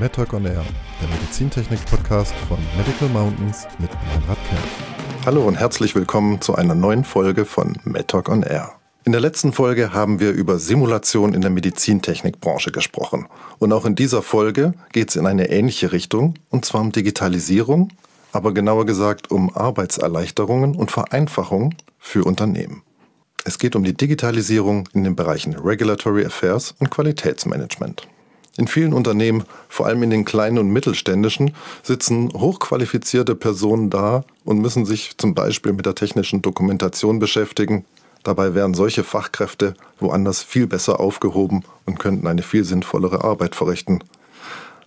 MedTalk on Air, der Medizintechnik-Podcast von Medical Mountains mit Meinrad Kern. Hallo und herzlich willkommen zu einer neuen Folge von MedTalk on Air. In der letzten Folge haben wir über Simulation in der Medizintechnikbranche gesprochen. Und auch in dieser Folge geht es in eine ähnliche Richtung, und zwar um Digitalisierung, aber genauer gesagt um Arbeitserleichterungen und Vereinfachungen für Unternehmen. Es geht um die Digitalisierung in den Bereichen Regulatory Affairs und Qualitätsmanagement. In vielen Unternehmen, vor allem in den kleinen und mittelständischen, sitzen hochqualifizierte Personen da und müssen sich zum Beispiel mit der technischen Dokumentation beschäftigen. Dabei wären solche Fachkräfte woanders viel besser aufgehoben und könnten eine viel sinnvollere Arbeit verrichten.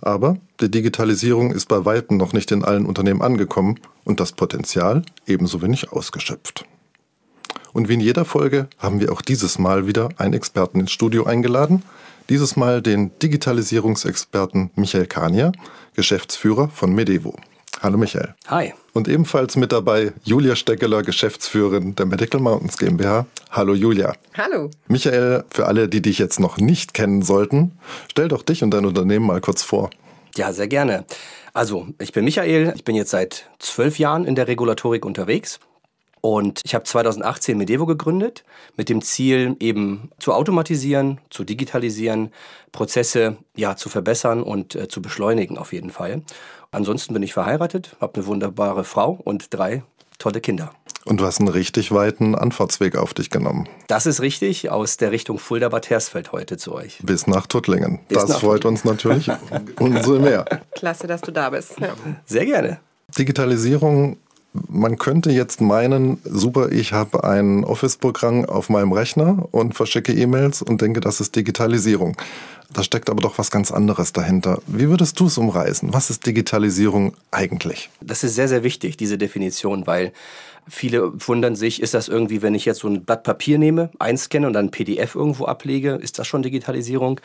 Aber die Digitalisierung ist bei weitem noch nicht in allen Unternehmen angekommen und das Potenzial ebenso wenig ausgeschöpft. Und wie in jeder Folge haben wir auch dieses Mal wieder einen Experten ins Studio eingeladen, dieses Mal den Digitalisierungsexperten Michael Kanier, Geschäftsführer von Medevo. Hallo Michael. Hi. Und ebenfalls mit dabei Julia Steckeler, Geschäftsführerin der Medical Mountains GmbH. Hallo Julia. Hallo. Michael, für alle, die dich jetzt noch nicht kennen sollten, stell doch dich und dein Unternehmen mal kurz vor. Ja, sehr gerne. Also, ich bin Michael. Ich bin jetzt seit zwölf Jahren in der Regulatorik unterwegs und ich habe 2018 Medevo gegründet mit dem Ziel, eben zu automatisieren, zu digitalisieren, Prozesse ja, zu verbessern und äh, zu beschleunigen auf jeden Fall. Ansonsten bin ich verheiratet, habe eine wunderbare Frau und drei tolle Kinder. Und du hast einen richtig weiten Anfahrtsweg auf dich genommen. Das ist richtig, aus der Richtung Fulda-Bad Hersfeld heute zu euch. Bis nach Tuttlingen. Bis das nach freut Tuttlingen. uns natürlich umso mehr. Klasse, dass du da bist. Ja. Sehr gerne. Digitalisierung man könnte jetzt meinen, super, ich habe ein Office-Programm auf meinem Rechner und verschicke E-Mails und denke, das ist Digitalisierung. Da steckt aber doch was ganz anderes dahinter. Wie würdest du es umreißen? Was ist Digitalisierung eigentlich? Das ist sehr, sehr wichtig, diese Definition, weil viele wundern sich, ist das irgendwie, wenn ich jetzt so ein Blatt Papier nehme, einscanne und dann ein PDF irgendwo ablege, ist das schon Digitalisierung?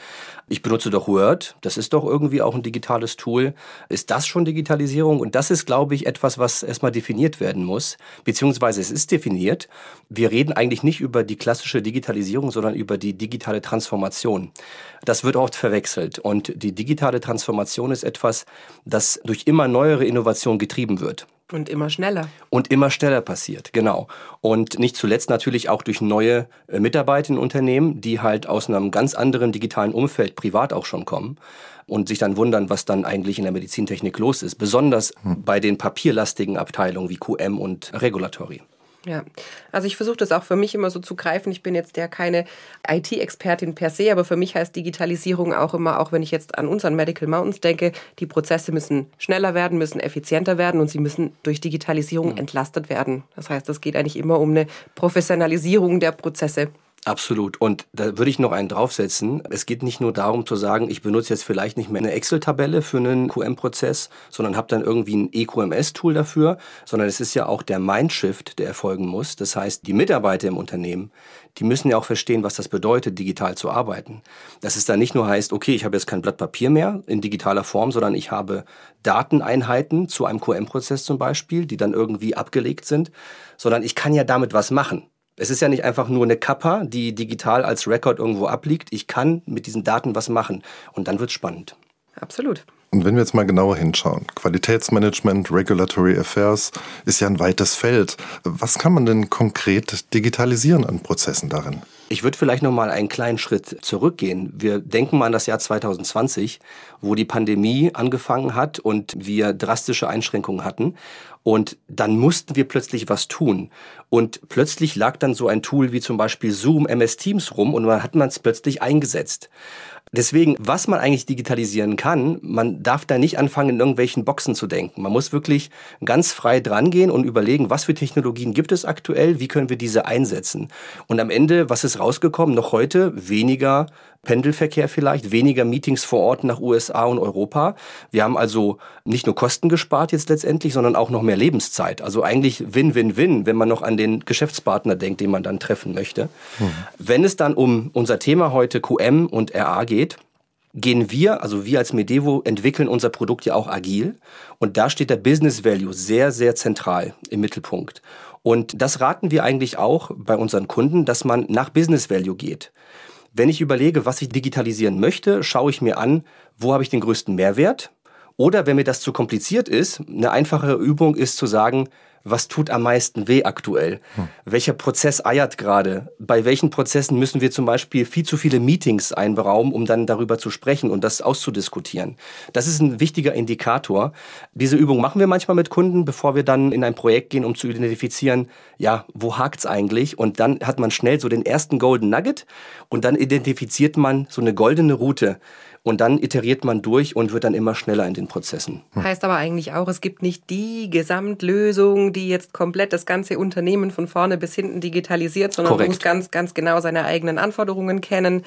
Ich benutze doch Word, das ist doch irgendwie auch ein digitales Tool. Ist das schon Digitalisierung? Und das ist, glaube ich, etwas, was erstmal definiert werden muss, beziehungsweise es ist definiert. Wir reden eigentlich nicht über die klassische Digitalisierung, sondern über die digitale Transformation. Das wird wird oft verwechselt und die digitale Transformation ist etwas, das durch immer neuere Innovation getrieben wird. Und immer schneller. Und immer schneller passiert, genau. Und nicht zuletzt natürlich auch durch neue äh, Mitarbeiter in Unternehmen, die halt aus einem ganz anderen digitalen Umfeld privat auch schon kommen und sich dann wundern, was dann eigentlich in der Medizintechnik los ist. Besonders hm. bei den papierlastigen Abteilungen wie QM und Regulatory. Ja, also ich versuche das auch für mich immer so zu greifen. Ich bin jetzt ja keine IT-Expertin per se, aber für mich heißt Digitalisierung auch immer, auch wenn ich jetzt an unseren Medical Mountains denke, die Prozesse müssen schneller werden, müssen effizienter werden und sie müssen durch Digitalisierung mhm. entlastet werden. Das heißt, es geht eigentlich immer um eine Professionalisierung der Prozesse. Absolut. Und da würde ich noch einen draufsetzen. Es geht nicht nur darum zu sagen, ich benutze jetzt vielleicht nicht mehr eine Excel-Tabelle für einen QM-Prozess, sondern habe dann irgendwie ein EQMS-Tool dafür, sondern es ist ja auch der Mindshift, der erfolgen muss. Das heißt, die Mitarbeiter im Unternehmen, die müssen ja auch verstehen, was das bedeutet, digital zu arbeiten. Dass es dann nicht nur heißt, okay, ich habe jetzt kein Blatt Papier mehr in digitaler Form, sondern ich habe Dateneinheiten zu einem QM-Prozess zum Beispiel, die dann irgendwie abgelegt sind, sondern ich kann ja damit was machen. Es ist ja nicht einfach nur eine Kappa, die digital als Record irgendwo abliegt. Ich kann mit diesen Daten was machen. Und dann wird es spannend. Absolut. Und wenn wir jetzt mal genauer hinschauen, Qualitätsmanagement, Regulatory Affairs ist ja ein weites Feld. Was kann man denn konkret digitalisieren an Prozessen darin? Ich würde vielleicht noch mal einen kleinen Schritt zurückgehen. Wir denken mal an das Jahr 2020, wo die Pandemie angefangen hat und wir drastische Einschränkungen hatten. Und dann mussten wir plötzlich was tun. Und plötzlich lag dann so ein Tool wie zum Beispiel Zoom, MS Teams rum und dann hat man es plötzlich eingesetzt. Deswegen, was man eigentlich digitalisieren kann, man darf da nicht anfangen, in irgendwelchen Boxen zu denken. Man muss wirklich ganz frei drangehen und überlegen, was für Technologien gibt es aktuell, wie können wir diese einsetzen. Und am Ende, was ist rausgekommen? Noch heute weniger Pendelverkehr vielleicht, weniger Meetings vor Ort nach USA und Europa. Wir haben also nicht nur Kosten gespart jetzt letztendlich, sondern auch noch mehr Lebenszeit. Also eigentlich Win-Win-Win, wenn man noch an den Geschäftspartner denkt, den man dann treffen möchte. Mhm. Wenn es dann um unser Thema heute QM und RA geht, gehen wir, also wir als Medevo, entwickeln unser Produkt ja auch agil. Und da steht der Business Value sehr, sehr zentral im Mittelpunkt. Und das raten wir eigentlich auch bei unseren Kunden, dass man nach Business Value geht. Wenn ich überlege, was ich digitalisieren möchte, schaue ich mir an, wo habe ich den größten Mehrwert. Oder wenn mir das zu kompliziert ist, eine einfache Übung ist zu sagen, was tut am meisten weh aktuell? Hm. Welcher Prozess eiert gerade? Bei welchen Prozessen müssen wir zum Beispiel viel zu viele Meetings einberaumen, um dann darüber zu sprechen und das auszudiskutieren? Das ist ein wichtiger Indikator. Diese Übung machen wir manchmal mit Kunden, bevor wir dann in ein Projekt gehen, um zu identifizieren, ja, wo hakt's eigentlich? Und dann hat man schnell so den ersten Golden Nugget und dann identifiziert man so eine goldene Route. Und dann iteriert man durch und wird dann immer schneller in den Prozessen. Hm. Heißt aber eigentlich auch, es gibt nicht die Gesamtlösung, die jetzt komplett das ganze Unternehmen von vorne bis hinten digitalisiert, sondern Korrekt. man muss ganz, ganz genau seine eigenen Anforderungen kennen,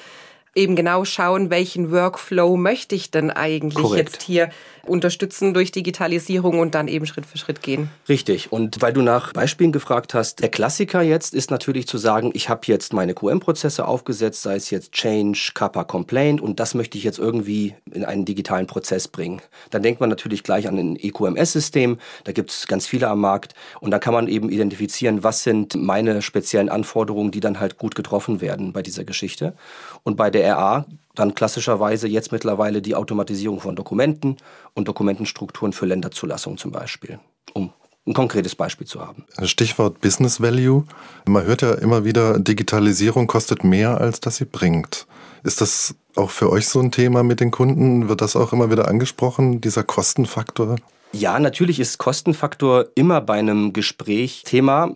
eben genau schauen, welchen Workflow möchte ich denn eigentlich Korrekt. jetzt hier unterstützen durch Digitalisierung und dann eben Schritt für Schritt gehen. Richtig. Und weil du nach Beispielen gefragt hast, der Klassiker jetzt ist natürlich zu sagen, ich habe jetzt meine QM-Prozesse aufgesetzt, sei es jetzt Change, Kappa, Complaint und das möchte ich jetzt irgendwie in einen digitalen Prozess bringen. Dann denkt man natürlich gleich an ein EQMS-System, da gibt es ganz viele am Markt und da kann man eben identifizieren, was sind meine speziellen Anforderungen, die dann halt gut getroffen werden bei dieser Geschichte. Und bei der der dann klassischerweise jetzt mittlerweile die Automatisierung von Dokumenten und Dokumentenstrukturen für Länderzulassung zum Beispiel, um ein konkretes Beispiel zu haben. Stichwort Business Value. Man hört ja immer wieder, Digitalisierung kostet mehr, als dass sie bringt. Ist das auch für euch so ein Thema mit den Kunden? Wird das auch immer wieder angesprochen, dieser Kostenfaktor? Ja, natürlich ist Kostenfaktor immer bei einem Gespräch Thema,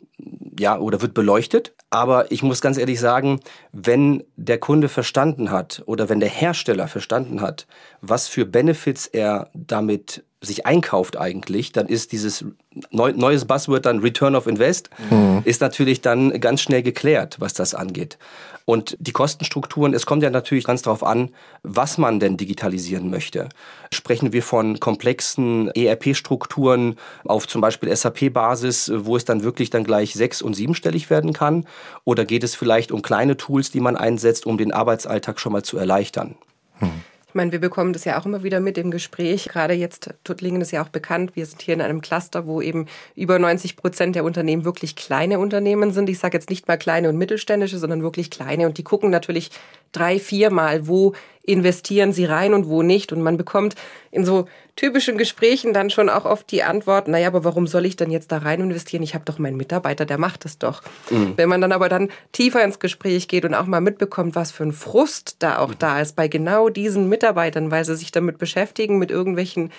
ja, oder wird beleuchtet. Aber ich muss ganz ehrlich sagen, wenn der Kunde verstanden hat oder wenn der Hersteller verstanden hat, was für Benefits er damit sich einkauft eigentlich, dann ist dieses neu, neues Buzzword dann Return of Invest, mhm. ist natürlich dann ganz schnell geklärt, was das angeht. Und die Kostenstrukturen, es kommt ja natürlich ganz darauf an, was man denn digitalisieren möchte. Sprechen wir von komplexen ERP-Strukturen auf zum Beispiel SAP-Basis, wo es dann wirklich dann gleich sechs- und siebenstellig werden kann? Oder geht es vielleicht um kleine Tools, die man einsetzt, um den Arbeitsalltag schon mal zu erleichtern? Mhm. Ich meine, wir bekommen das ja auch immer wieder mit im Gespräch. Gerade jetzt, Tuttlingen ist ja auch bekannt. Wir sind hier in einem Cluster, wo eben über 90 Prozent der Unternehmen wirklich kleine Unternehmen sind. Ich sage jetzt nicht mal kleine und mittelständische, sondern wirklich kleine. Und die gucken natürlich drei, viermal, wo investieren sie rein und wo nicht. Und man bekommt in so typischen Gesprächen dann schon auch oft die Antwort, naja, aber warum soll ich dann jetzt da rein investieren? Ich habe doch meinen Mitarbeiter, der macht es doch. Mhm. Wenn man dann aber dann tiefer ins Gespräch geht und auch mal mitbekommt, was für ein Frust da auch mhm. da ist bei genau diesen Mitarbeitern, weil sie sich damit beschäftigen, mit irgendwelchen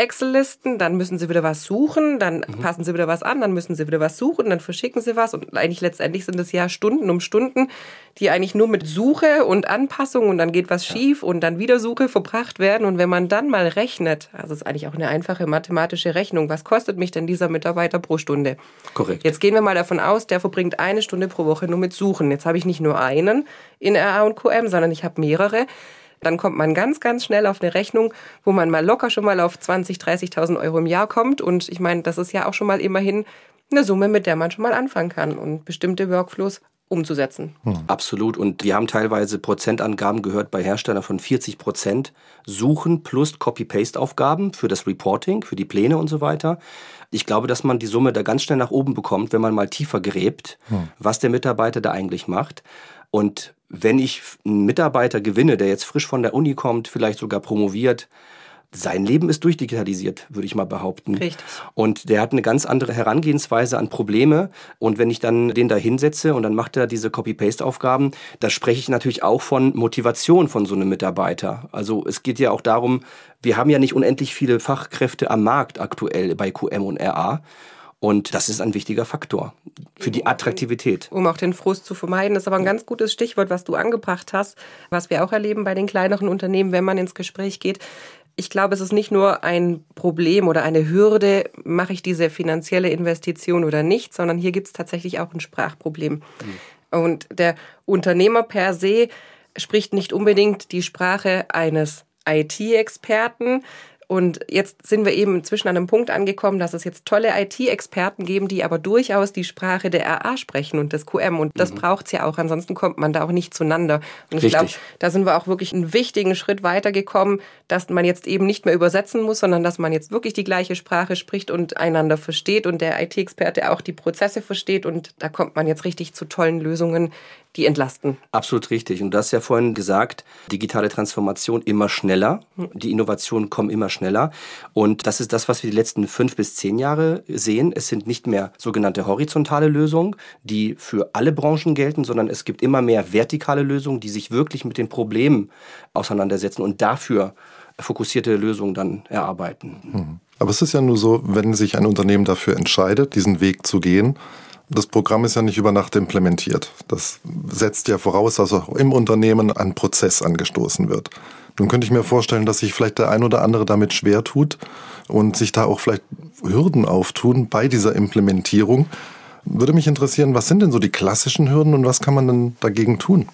Excel-Listen, dann müssen sie wieder was suchen, dann mhm. passen sie wieder was an, dann müssen sie wieder was suchen, dann verschicken sie was und eigentlich letztendlich sind es ja Stunden um Stunden, die eigentlich nur mit Suche und Anpassung und dann geht was ja. schief und dann wieder Suche verbracht werden und wenn man dann mal rechnet, also ist eigentlich auch eine einfache mathematische Rechnung, was kostet mich denn dieser Mitarbeiter pro Stunde? Korrekt. Jetzt gehen wir mal davon aus, der verbringt eine Stunde pro Woche nur mit Suchen. Jetzt habe ich nicht nur einen in RA und QM, sondern ich habe mehrere dann kommt man ganz, ganz schnell auf eine Rechnung, wo man mal locker schon mal auf 20, 30.000 Euro im Jahr kommt. Und ich meine, das ist ja auch schon mal immerhin eine Summe, mit der man schon mal anfangen kann und bestimmte Workflows umzusetzen. Hm. Absolut. Und wir haben teilweise Prozentangaben gehört bei Herstellern von 40 Prozent Suchen plus Copy-Paste-Aufgaben für das Reporting, für die Pläne und so weiter. Ich glaube, dass man die Summe da ganz schnell nach oben bekommt, wenn man mal tiefer gräbt, hm. was der Mitarbeiter da eigentlich macht. Und wenn ich einen Mitarbeiter gewinne, der jetzt frisch von der Uni kommt, vielleicht sogar promoviert, sein Leben ist durchdigitalisiert, würde ich mal behaupten. Richtig. Und der hat eine ganz andere Herangehensweise an Probleme. Und wenn ich dann den da hinsetze und dann macht er diese Copy-Paste-Aufgaben, da spreche ich natürlich auch von Motivation von so einem Mitarbeiter. Also es geht ja auch darum, wir haben ja nicht unendlich viele Fachkräfte am Markt aktuell bei QM und RA. Und das ist ein wichtiger Faktor für die Attraktivität. Um auch den Frust zu vermeiden, das ist aber ein ganz gutes Stichwort, was du angebracht hast, was wir auch erleben bei den kleineren Unternehmen, wenn man ins Gespräch geht. Ich glaube, es ist nicht nur ein Problem oder eine Hürde, mache ich diese finanzielle Investition oder nicht, sondern hier gibt es tatsächlich auch ein Sprachproblem. Mhm. Und der Unternehmer per se spricht nicht unbedingt die Sprache eines IT-Experten, und jetzt sind wir eben inzwischen an einem Punkt angekommen, dass es jetzt tolle IT-Experten geben, die aber durchaus die Sprache der RA sprechen und des QM. Und das mhm. braucht es ja auch, ansonsten kommt man da auch nicht zueinander. Und Richtig. ich glaube, da sind wir auch wirklich einen wichtigen Schritt weitergekommen, dass man jetzt eben nicht mehr übersetzen muss, sondern dass man jetzt wirklich die gleiche Sprache spricht und einander versteht und der IT-Experte auch die Prozesse versteht. Und da kommt man jetzt richtig zu tollen Lösungen, die entlasten. Absolut richtig. Und du hast ja vorhin gesagt, digitale Transformation immer schneller, hm. die Innovationen kommen immer schneller schneller. Und das ist das, was wir die letzten fünf bis zehn Jahre sehen. Es sind nicht mehr sogenannte horizontale Lösungen, die für alle Branchen gelten, sondern es gibt immer mehr vertikale Lösungen, die sich wirklich mit den Problemen auseinandersetzen und dafür fokussierte Lösungen dann erarbeiten. Hm. Aber es ist ja nur so, wenn sich ein Unternehmen dafür entscheidet, diesen Weg zu gehen, das Programm ist ja nicht über Nacht implementiert. Das setzt ja voraus, dass auch im Unternehmen ein Prozess angestoßen wird. Nun könnte ich mir vorstellen, dass sich vielleicht der ein oder andere damit schwer tut und sich da auch vielleicht Hürden auftun bei dieser Implementierung. Würde mich interessieren, was sind denn so die klassischen Hürden und was kann man denn dagegen tun?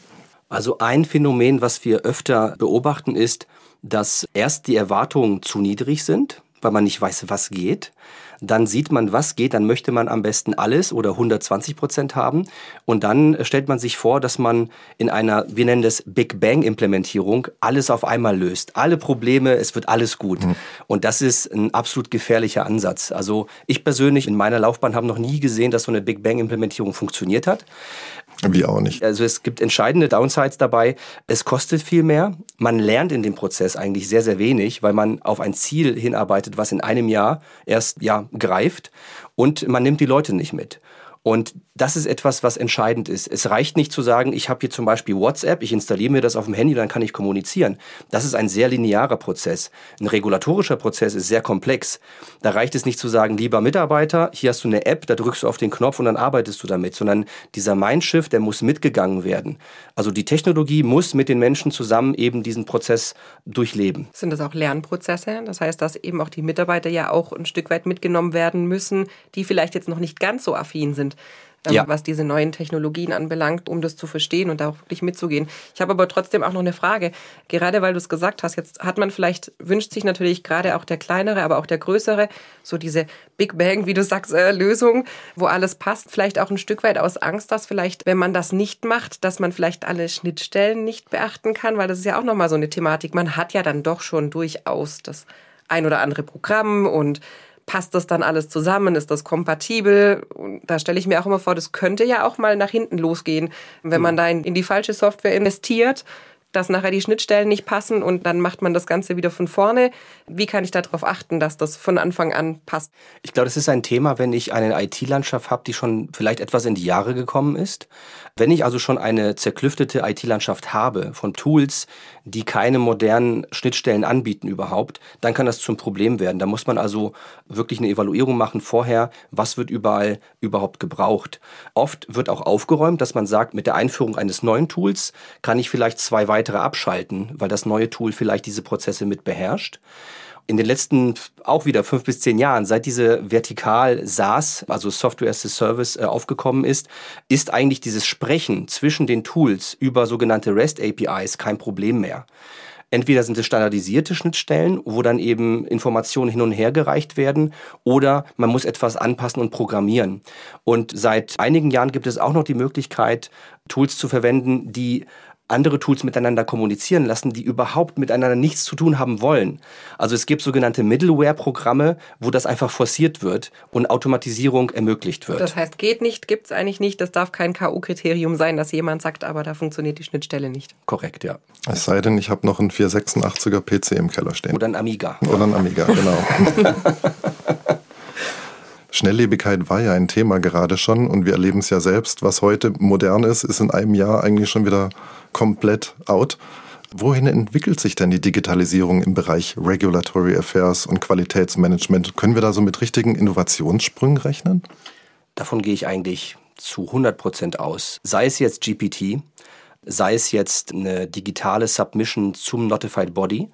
Also ein Phänomen, was wir öfter beobachten, ist, dass erst die Erwartungen zu niedrig sind weil man nicht weiß, was geht. Dann sieht man, was geht, dann möchte man am besten alles oder 120 Prozent haben. Und dann stellt man sich vor, dass man in einer, wir nennen das Big Bang-Implementierung, alles auf einmal löst. Alle Probleme, es wird alles gut. Mhm. Und das ist ein absolut gefährlicher Ansatz. Also ich persönlich in meiner Laufbahn habe noch nie gesehen, dass so eine Big Bang-Implementierung funktioniert hat. Wir auch nicht. Also es gibt entscheidende Downsides dabei. Es kostet viel mehr. Man lernt in dem Prozess eigentlich sehr, sehr wenig, weil man auf ein Ziel hinarbeitet, was in einem Jahr erst ja greift. Und man nimmt die Leute nicht mit. Und das ist etwas, was entscheidend ist. Es reicht nicht zu sagen, ich habe hier zum Beispiel WhatsApp, ich installiere mir das auf dem Handy, dann kann ich kommunizieren. Das ist ein sehr linearer Prozess. Ein regulatorischer Prozess ist sehr komplex. Da reicht es nicht zu sagen, lieber Mitarbeiter, hier hast du eine App, da drückst du auf den Knopf und dann arbeitest du damit, sondern dieser Mindshift, der muss mitgegangen werden. Also die Technologie muss mit den Menschen zusammen eben diesen Prozess durchleben. Sind das auch Lernprozesse? Das heißt, dass eben auch die Mitarbeiter ja auch ein Stück weit mitgenommen werden müssen, die vielleicht jetzt noch nicht ganz so affin sind ähm, ja. was diese neuen Technologien anbelangt, um das zu verstehen und da auch wirklich mitzugehen. Ich habe aber trotzdem auch noch eine Frage. Gerade weil du es gesagt hast, jetzt hat man vielleicht, wünscht sich natürlich gerade auch der kleinere, aber auch der größere, so diese Big Bang, wie du sagst, äh, Lösung, wo alles passt, vielleicht auch ein Stück weit aus Angst, dass vielleicht, wenn man das nicht macht, dass man vielleicht alle Schnittstellen nicht beachten kann, weil das ist ja auch nochmal so eine Thematik. Man hat ja dann doch schon durchaus das ein oder andere Programm und passt das dann alles zusammen? Ist das kompatibel? Und da stelle ich mir auch immer vor, das könnte ja auch mal nach hinten losgehen, wenn man da in, in die falsche Software investiert dass nachher die Schnittstellen nicht passen und dann macht man das Ganze wieder von vorne. Wie kann ich darauf achten, dass das von Anfang an passt? Ich glaube, das ist ein Thema, wenn ich eine IT-Landschaft habe, die schon vielleicht etwas in die Jahre gekommen ist. Wenn ich also schon eine zerklüftete IT-Landschaft habe von Tools, die keine modernen Schnittstellen anbieten überhaupt, dann kann das zum Problem werden. Da muss man also wirklich eine Evaluierung machen vorher, was wird überall überhaupt gebraucht. Oft wird auch aufgeräumt, dass man sagt, mit der Einführung eines neuen Tools kann ich vielleicht zwei weitere weitere abschalten, weil das neue Tool vielleicht diese Prozesse mit beherrscht in den letzten auch wieder fünf bis zehn Jahren, seit diese vertikal SaaS, also Software as a Service, äh, aufgekommen ist, ist eigentlich dieses Sprechen zwischen den Tools über sogenannte REST APIs kein Problem mehr. Entweder sind es standardisierte Schnittstellen, wo dann eben Informationen hin und her gereicht werden, oder man muss etwas anpassen und programmieren. Und seit einigen Jahren gibt es auch noch die Möglichkeit, Tools zu verwenden, die andere Tools miteinander kommunizieren lassen, die überhaupt miteinander nichts zu tun haben wollen. Also es gibt sogenannte Middleware-Programme, wo das einfach forciert wird und Automatisierung ermöglicht wird. Das heißt, geht nicht, gibt es eigentlich nicht. Das darf kein K.O.-Kriterium sein, dass jemand sagt, aber da funktioniert die Schnittstelle nicht. Korrekt, ja. Es sei denn, ich habe noch einen 486er PC im Keller stehen. Oder ein Amiga. Oder ein Amiga, genau. Schnelllebigkeit war ja ein Thema gerade schon und wir erleben es ja selbst. Was heute modern ist, ist in einem Jahr eigentlich schon wieder komplett out. Wohin entwickelt sich denn die Digitalisierung im Bereich Regulatory Affairs und Qualitätsmanagement? Können wir da so mit richtigen Innovationssprüngen rechnen? Davon gehe ich eigentlich zu 100 Prozent aus. Sei es jetzt GPT, sei es jetzt eine digitale Submission zum Notified Body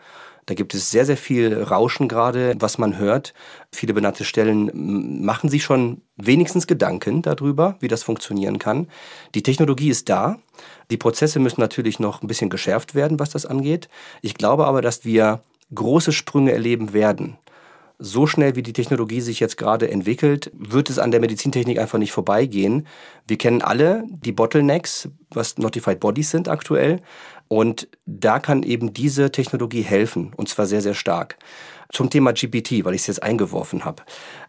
da gibt es sehr, sehr viel Rauschen gerade, was man hört. Viele benannte Stellen machen sich schon wenigstens Gedanken darüber, wie das funktionieren kann. Die Technologie ist da. Die Prozesse müssen natürlich noch ein bisschen geschärft werden, was das angeht. Ich glaube aber, dass wir große Sprünge erleben werden. So schnell wie die Technologie sich jetzt gerade entwickelt, wird es an der Medizintechnik einfach nicht vorbeigehen. Wir kennen alle die Bottlenecks, was Notified Bodies sind aktuell. Und da kann eben diese Technologie helfen, und zwar sehr, sehr stark. Zum Thema GPT, weil ich es jetzt eingeworfen habe,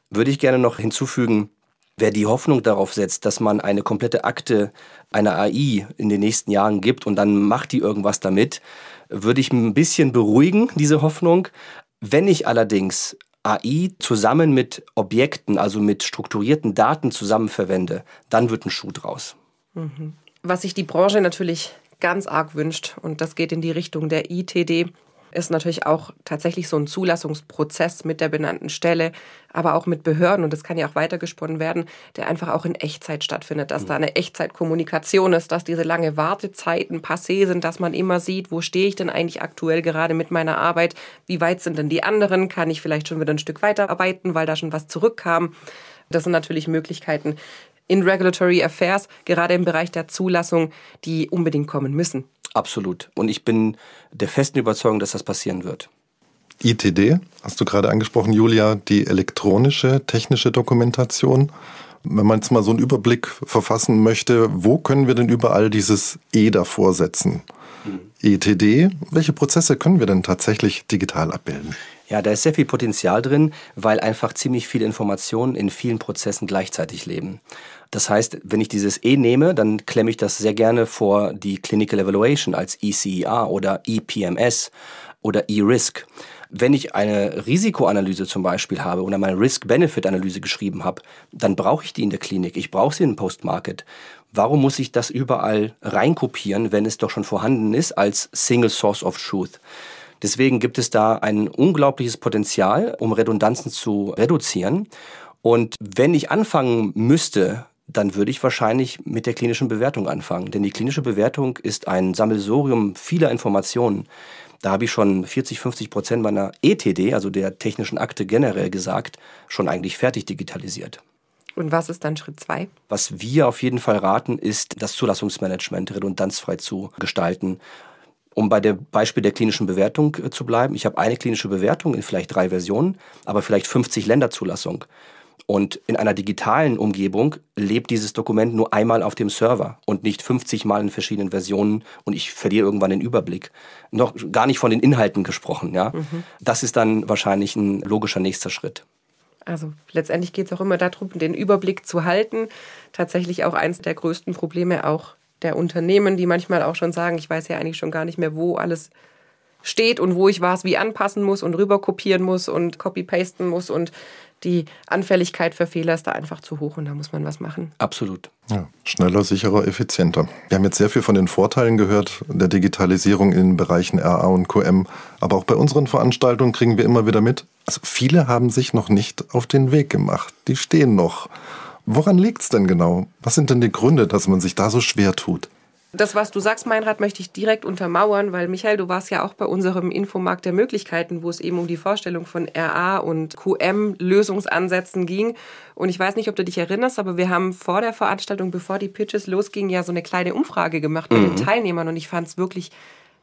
würde ich gerne noch hinzufügen, Wer die Hoffnung darauf setzt, dass man eine komplette Akte einer AI in den nächsten Jahren gibt und dann macht die irgendwas damit, würde ich ein bisschen beruhigen, diese Hoffnung. Wenn ich allerdings AI zusammen mit Objekten, also mit strukturierten Daten zusammen verwende, dann wird ein Schuh draus. Mhm. Was sich die Branche natürlich ganz arg wünscht, und das geht in die Richtung der ITD, ist natürlich auch tatsächlich so ein Zulassungsprozess mit der benannten Stelle, aber auch mit Behörden, und das kann ja auch weitergesponnen werden, der einfach auch in Echtzeit stattfindet, dass mhm. da eine Echtzeitkommunikation ist, dass diese lange Wartezeiten passé sind, dass man immer sieht, wo stehe ich denn eigentlich aktuell gerade mit meiner Arbeit, wie weit sind denn die anderen, kann ich vielleicht schon wieder ein Stück weiterarbeiten, weil da schon was zurückkam. Das sind natürlich Möglichkeiten, in Regulatory Affairs, gerade im Bereich der Zulassung, die unbedingt kommen müssen. Absolut. Und ich bin der festen Überzeugung, dass das passieren wird. ITD, hast du gerade angesprochen, Julia, die elektronische technische Dokumentation. Wenn man jetzt mal so einen Überblick verfassen möchte, wo können wir denn überall dieses E davor setzen? ETD. Mhm. Welche Prozesse können wir denn tatsächlich digital abbilden? Ja, da ist sehr viel Potenzial drin, weil einfach ziemlich viele Informationen in vielen Prozessen gleichzeitig leben. Das heißt, wenn ich dieses E nehme, dann klemme ich das sehr gerne vor die Clinical Evaluation als ECER oder EPMS oder E-Risk. Wenn ich eine Risikoanalyse zum Beispiel habe oder meine Risk-Benefit-Analyse geschrieben habe, dann brauche ich die in der Klinik, ich brauche sie in Post-Market. Warum muss ich das überall reinkopieren, wenn es doch schon vorhanden ist als Single Source of Truth? Deswegen gibt es da ein unglaubliches Potenzial, um Redundanzen zu reduzieren. Und wenn ich anfangen müsste, dann würde ich wahrscheinlich mit der klinischen Bewertung anfangen. Denn die klinische Bewertung ist ein Sammelsorium vieler Informationen. Da habe ich schon 40, 50 Prozent meiner ETD, also der technischen Akte generell gesagt, schon eigentlich fertig digitalisiert. Und was ist dann Schritt zwei? Was wir auf jeden Fall raten, ist, das Zulassungsmanagement redundanzfrei zu gestalten. Um bei dem Beispiel der klinischen Bewertung äh, zu bleiben, ich habe eine klinische Bewertung in vielleicht drei Versionen, aber vielleicht 50 Länderzulassung. Und in einer digitalen Umgebung lebt dieses Dokument nur einmal auf dem Server und nicht 50 Mal in verschiedenen Versionen und ich verliere irgendwann den Überblick. Noch gar nicht von den Inhalten gesprochen. Ja? Mhm. Das ist dann wahrscheinlich ein logischer nächster Schritt. Also letztendlich geht es auch immer darum, den Überblick zu halten. Tatsächlich auch eines der größten Probleme auch der Unternehmen, die manchmal auch schon sagen, ich weiß ja eigentlich schon gar nicht mehr, wo alles steht und wo ich was wie anpassen muss und rüber kopieren muss und copy-pasten muss und die Anfälligkeit für Fehler ist da einfach zu hoch und da muss man was machen. Absolut. Ja, schneller, sicherer, effizienter. Wir haben jetzt sehr viel von den Vorteilen gehört der Digitalisierung in den Bereichen RA und QM. Aber auch bei unseren Veranstaltungen kriegen wir immer wieder mit, also viele haben sich noch nicht auf den Weg gemacht. Die stehen noch. Woran liegt es denn genau? Was sind denn die Gründe, dass man sich da so schwer tut? Das, was du sagst, Meinrad, möchte ich direkt untermauern, weil Michael, du warst ja auch bei unserem Infomarkt der Möglichkeiten, wo es eben um die Vorstellung von RA und QM-Lösungsansätzen ging. Und ich weiß nicht, ob du dich erinnerst, aber wir haben vor der Veranstaltung, bevor die Pitches losgingen, ja so eine kleine Umfrage gemacht mhm. mit den Teilnehmern und ich fand es wirklich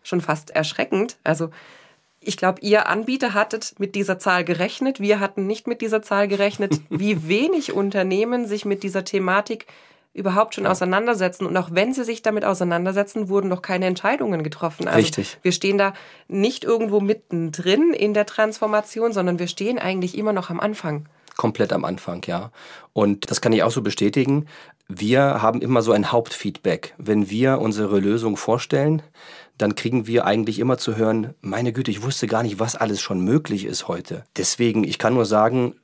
schon fast erschreckend. Also ich glaube, ihr Anbieter hattet mit dieser Zahl gerechnet. Wir hatten nicht mit dieser Zahl gerechnet, wie wenig Unternehmen sich mit dieser Thematik überhaupt schon auseinandersetzen. Und auch wenn sie sich damit auseinandersetzen, wurden noch keine Entscheidungen getroffen. Also Richtig. Wir stehen da nicht irgendwo mittendrin in der Transformation, sondern wir stehen eigentlich immer noch am Anfang. Komplett am Anfang, ja. Und das kann ich auch so bestätigen. Wir haben immer so ein Hauptfeedback. Wenn wir unsere Lösung vorstellen, dann kriegen wir eigentlich immer zu hören, meine Güte, ich wusste gar nicht, was alles schon möglich ist heute. Deswegen, ich kann nur sagen,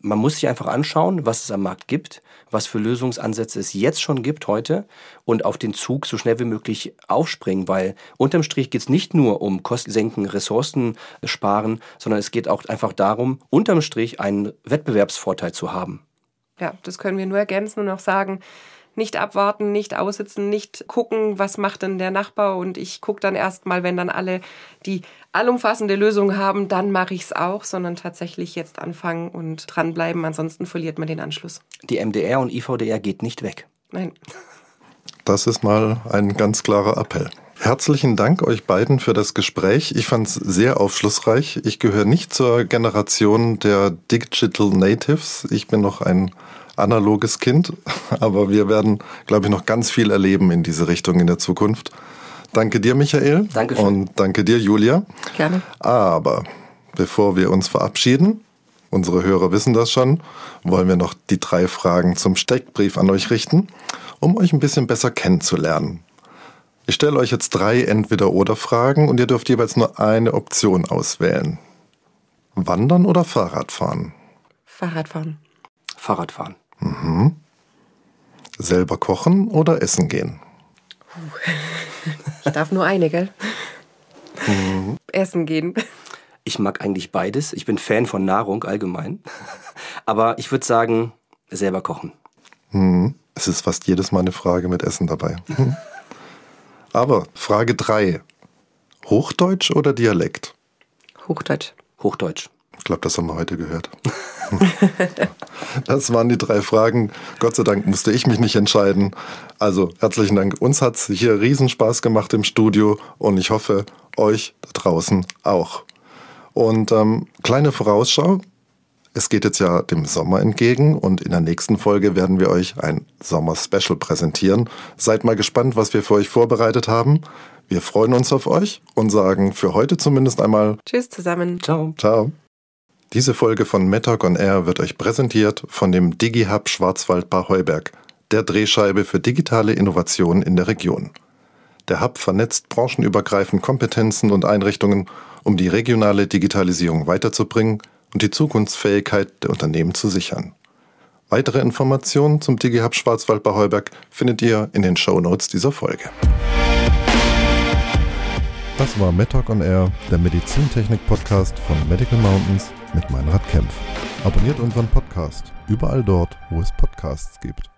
man muss sich einfach anschauen, was es am Markt gibt was für Lösungsansätze es jetzt schon gibt heute und auf den Zug so schnell wie möglich aufspringen, weil unterm Strich geht es nicht nur um Kostensenken, Ressourcen sparen, sondern es geht auch einfach darum, unterm Strich einen Wettbewerbsvorteil zu haben. Ja, das können wir nur ergänzen und auch sagen, nicht abwarten, nicht aussitzen, nicht gucken, was macht denn der Nachbar und ich gucke dann erst mal, wenn dann alle die allumfassende Lösung haben, dann mache ich es auch, sondern tatsächlich jetzt anfangen und dranbleiben, ansonsten verliert man den Anschluss. Die MDR und IVDR geht nicht weg. Nein. Das ist mal ein ganz klarer Appell. Herzlichen Dank euch beiden für das Gespräch. Ich fand es sehr aufschlussreich. Ich gehöre nicht zur Generation der Digital Natives. Ich bin noch ein analoges Kind, aber wir werden, glaube ich, noch ganz viel erleben in diese Richtung in der Zukunft. Danke dir, Michael. Dankeschön. Und danke dir, Julia. Gerne. Aber bevor wir uns verabschieden, unsere Hörer wissen das schon, wollen wir noch die drei Fragen zum Steckbrief an euch richten, um euch ein bisschen besser kennenzulernen. Ich stelle euch jetzt drei Entweder-Oder-Fragen und ihr dürft jeweils nur eine Option auswählen. Wandern oder Fahrradfahren? Fahrradfahren. Fahrradfahren. Mhm. Selber kochen oder essen gehen? ich darf nur eine, gell? Mhm. Essen gehen. Ich mag eigentlich beides. Ich bin Fan von Nahrung allgemein. Aber ich würde sagen, selber kochen. Mhm. Es ist fast jedes Mal eine Frage mit Essen dabei. Mhm. Aber Frage 3. Hochdeutsch oder Dialekt? Hochdeutsch. Hochdeutsch. Ich glaube, das haben wir heute gehört. das waren die drei Fragen. Gott sei Dank musste ich mich nicht entscheiden. Also herzlichen Dank. Uns hat es hier Riesenspaß gemacht im Studio und ich hoffe, euch da draußen auch. Und ähm, kleine Vorausschau, es geht jetzt ja dem Sommer entgegen und in der nächsten Folge werden wir euch ein Sommer-Special präsentieren. Seid mal gespannt, was wir für euch vorbereitet haben. Wir freuen uns auf euch und sagen für heute zumindest einmal Tschüss zusammen. Ciao. Ciao. Diese Folge von Metalk on Air wird euch präsentiert von dem DigiHub Schwarzwald-Bar Heuberg, der Drehscheibe für digitale Innovationen in der Region. Der Hub vernetzt branchenübergreifend Kompetenzen und Einrichtungen, um die regionale Digitalisierung weiterzubringen – und die Zukunftsfähigkeit der Unternehmen zu sichern. Weitere Informationen zum DigiHub Schwarzwald bei Heuberg findet ihr in den Show Notes dieser Folge. Das war MedTalk on Air, der Medizintechnik-Podcast von Medical Mountains mit Meinrad Kempf. Abonniert unseren Podcast überall dort, wo es Podcasts gibt.